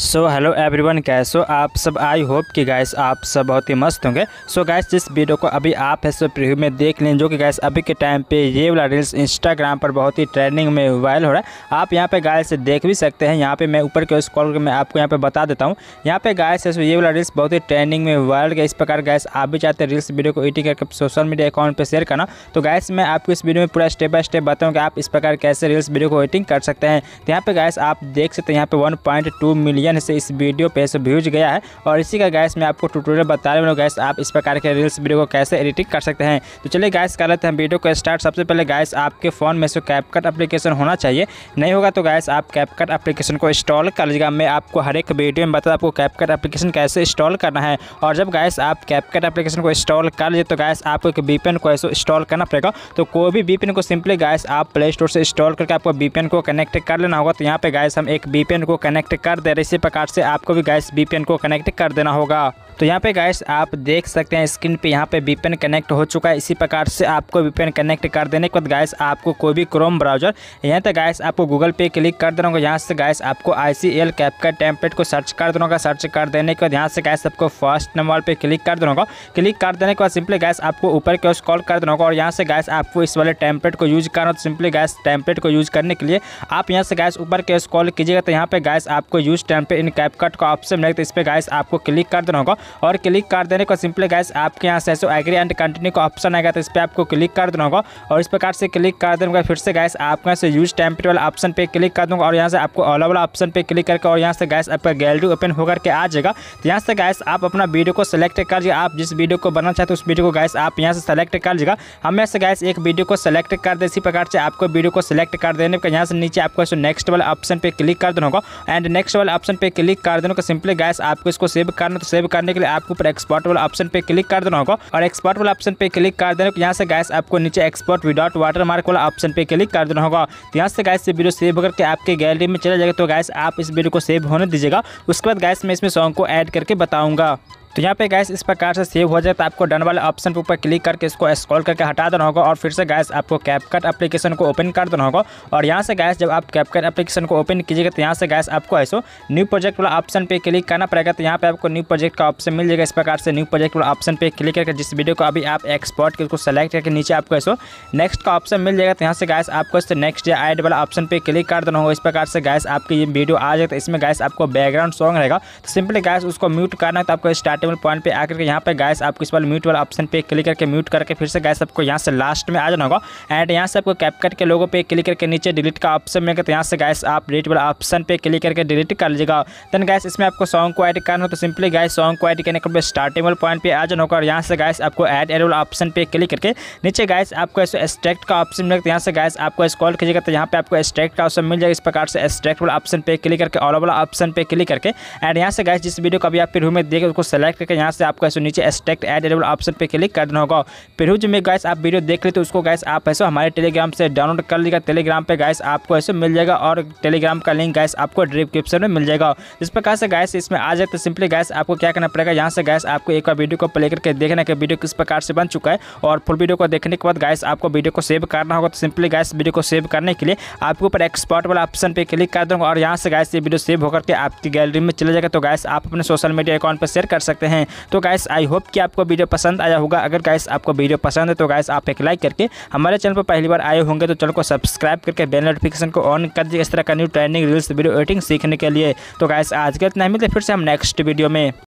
सो hello everyone guys so आप सब I hope कि गैस आप सब बहुत ही मस्त होंगे सो गैस जिस वीडियो को अभी आप है सो प्रिव्यू में देख लें जो कि गैस अभी के टाइम पे ये वाला रील्स इंस्टाग्राम पर बहुत ही ट्रेंडिंग में वायरल हो रहा है आप यहाँ पे गैस देख भी सकते हैं यहाँ पे मैं ऊपर के उस कॉल में आपको यहाँ पर बता देता हूँ यहाँ पे गैस है ये वाला रील्स बहुत ही ट्रेंडिंग में वायरल गया इस प्रकार गैस आप भी चाहते हैं रील्स वीडियो को एडिट करके सोशल मीडिया अकाउंट पर शेयर करना तो गैस मैं आपको इस वीडियो में पूरा स्टेप बाय स्टेप बताऊँ कि आप इस प्रकार कैसे रील्स वीडियो को एडिटिंग कर सकते हैं तो यहाँ पर गैस आप देख सकते हैं यहाँ पर वन मिलियन मिलियन से इस वीडियो पे सौ व्यूज गया है और इसी का गैस मैं आपको ट्यूटोरियल बता रहे हूँ गैस आप इस प्रकार के रील्स वीडियो को कैसे एडिटिंग कर सकते हैं तो चलिए गैस कर लेते हैं वीडियो को स्टार्ट सबसे पहले गैस आपके फ़ोन में से कैपकट अप्लीकेशन होना चाहिए नहीं होगा तो गैस आप कैपकट अप्लीकेशन को इंस्टॉल कर लीजिएगा मैं आपको हर एक वीडियो में बता आपको कैपकट अप्लीकेशन कैसे इंस्टॉल करना है और जब गैस आप कैपकट अप्लीकेशन को इंस्टॉल कर लीजिए तो गैस आपको एक बी को ऐसे इंस्टॉल करना पड़ेगा तो कोई भी बी को सिंपली गैस आप प्ले स्टोर से इंस्टॉल करके आपको बी को कनेक्ट कर लेना होगा तो यहाँ पे गैस हम एक बी को कनेक्ट कर दे रहे इसी प्रकार से आपको भी गैस वी को कनेक्ट कर देना होगा तो यहाँ पे गाइस आप देख सकते हैं स्क्रीन पे यहाँ पे वीपेन कनेक्ट हो चुका है इसी प्रकार से आपको वीपेन कनेक्ट कर देने के बाद गाइस आपको कोई भी क्रोम ब्राउजर यहाँ तक गाइस आपको गूगल पे क्लिक कर देना होगा यहाँ से गाइस आपको आई सी एल कैप का टेम्पलेट को सर्च कर देना होगा सर्च कर देने के बाद यहाँ से गैस आपको फर्स्ट नंबर पर क्लिक कर देना होगा क्लिक कर देने के बाद सिंपली गैस आपको ऊपर के कॉल कर देना होगा और यहाँ से गैस आपको इस वाले टेम्पलेट को यूज करना तो सिंपली गैस टेम्पलेट को यूज करने के लिए आप यहाँ से गैस ऊपर की कॉल कीजिएगा तो यहाँ पे गैस आपको यूज टेम्पलेट इन कैपकट का ऑप्शन मिलेगा तो इस पर गैस आपको क्लिक कर देना होगा और क्लिक कर देने को सिंपली गैस आपके यहाँ से एग्री एंड कंटिन्यू का ऑप्शन आएगा तो इस पर आपको क्लिक कर देना होगा और इस प्रकार से क्लिक कर देना फिर से गैस आपके यहाँ से यूज टेम्परेट वाला ऑप्शन पर क्लिक कर दूँगा और यहाँ से आपको ऑल वाला ऑप्शन पर क्लिक करके और यहाँ से गैस आपका गैलरी ओपन होकर के आ जाएगा तो यहाँ से गैस आप अपना वीडियो को सेलेक्ट कर लीजिए आप जिस वीडियो को बनाना चाहते हो उस वीडियो को गैस आप यहाँ से सेलेक्ट कर लीजिएगा हम यहाँ से गैस एक वीडियो को सेलेक्ट कर दे इसी प्रकार से आपको वीडियो को सेलेक्ट कर देने का यहाँ से नीचे आपको नेक्स्ट वाला ऑप्शन पर क्लिक कर देना होगा एंड नेक्स्ट वाला ऑप्शन पर क्लिक कर देने का सिंपली गैस आपको इसको सेव करना तो सेव करने के के लिए आपको ऊपर एक्सपोर्ट वाला ऑप्शन पे क्लिक कर देना होगा और एक्सपोर्ट वाला ऑप्शन पे क्लिक कर देना यहाँ से गैस आपको नीचे एक्सपोर्ट विदाउट वाटर मार्क वाला ऑप्शन पे क्लिक कर देना होगा तो यहाँ से गैस से वीडियो सेव होकर आपके गैलरी में चला जाएगा तो गैस आप इस वीडियो को सेव होने दीजिएगा उसके बाद गैस में इसमें सॉन्ग को एड करके बताऊंगा तो यहाँ पे गैस इस प्रकार से सेव हो जाए तो आपको डन वाले ऑप्शन पर ऊपर क्लिक करके इसको स्क्रॉल करके हटा देना होगा और फिर से गैस आपको कैपकट एप्लीकेशन को ओपन कर देना होगा और यहाँ से गैस जब आप कैपकट एप्लीकेशन को ओपन कीजिएगा तो यहाँ से गैस आपको ऐसा न्यू प्रोजेक्ट वाला ऑप्शन पर क्लिक करना पड़ेगा तो यहाँ पर आपको न्यू प्रोजेक्ट का ऑप्शन मिल जाएगा इस प्रकार से न्यू प्रोजेक्ट वाला ऑप्शन पर क्लिक करके जिस वीडियो को अभी आप एक्सपोर्ट करके सेलेक्ट करके नीचे आपको ऐसो नेक्स्ट का ऑप्शन मिल जाएगा तो यहाँ से गैस आपको नेक्स्ट या एड वाला ऑप्शन पर क्लिक कर देना होगा इस प्रकार से गैस आपकी ये वीडियो आ जाएगा तो इसमें गैस आपको बैकग्राउंड सॉन्ग रहेगा तो सिंपली गैस उसको म्यूट करना है तो आपको स्टार्ट टेबल पॉइंट पे आकर के यहाँ पे गैस आपको इस बार म्यूट वाला ऑप्शन पे क्लिक करके म्यूट करके फिर से गैस आपको यहाँ से लास्ट में आ जाना होगा एंड यहाँ से आपको कैपकट के लोगों पे क्लिक करके नीचे डिलीट का ऑप्शन मिलेगा तो यहाँ से गैस आप डिलीट वाला ऑप्शन पे क्लिक करके डिलीट कर लीजिएगा देन गैस इसमें आपको सॉन्ग को एड करना हो तो सिंपली गैस सॉन्ग को एड करने के बाद स्टार्टेबल पॉइंट पर आ जाना होगा और यहाँ से गैस आपको एड एड वाला ऑप्शन पे क्लिक करके नीचे गैस आपको ऐसे एक्सट्रैक्ट का ऑप्शन मिलेगा तो यहाँ से गैस आपको स्कॉल कीजिएगा तो यहाँ पे आपको एक्सट्रैक्ट का ऑप्शन मिल जाएगा इस प्रकार से एक्सट्रैक्ट वाला ऑप्शन पे क्लिक करके ऑल वाला ऑप्शन पे क्लिक करके एंड यहाँ से गैस जिस वीडियो को अभी आप फिर में देखें उसको सेलेक्ट सेलेक्ट करके यहाँ से आपको ऐसे नीचे एस्टेक्ट एड एडेबल ऑप्शन पर क्लिक करना होगा पेरूज में गैस आप वीडियो देख लेते तो उसको गैस आप ऐसे हमारे टेलीग्राम से डाउनलोड कर लीजिएगा टेलीग्राम पर गैस आपको ऐसे मिल जाएगा और टेलीग्राम का लिंक गैस आपको डिस्क्रिप्शन में मिल जाएगा जिस प्रकार से गैस इसमें आ जाए तो सिंपली गैस आपको क्या करना पड़ेगा यहाँ से गैस आपको एक बार वीडियो को प्ले करके देखना कि वीडियो किस प्रकार से बन चुका है और फुल वीडियो को देखने के बाद गैस आपको वीडियो को सेव करना होगा तो सिंपली गैस वीडियो को सेव करने के लिए आपके ऊपर एक्सपर्ट वाला ऑप्शन पर क्लिक कर दूँगा और यहाँ से गैस ये वीडियो सेव होकर के आपकी गैलरी में चले जाएगा तो गैस आप अपने सोशल मीडिया अकाउंट पर शेयर कर सकते सकते हैं तो गाइस आई होप कि आपको वीडियो पसंद आया होगा अगर गाइस आपको वीडियो पसंद है तो गाइस आप एक लाइक करके हमारे चैनल पर पहली बार आए होंगे तो चैनल को सब्सक्राइब करके बेल नोटिफिकेशन को ऑन कर दीजिए इस तरह का new trending reels video editing सीखने के लिए तो गाइस आज के इतना ही मिलते फिर से हम नेक्स्ट वीडियो में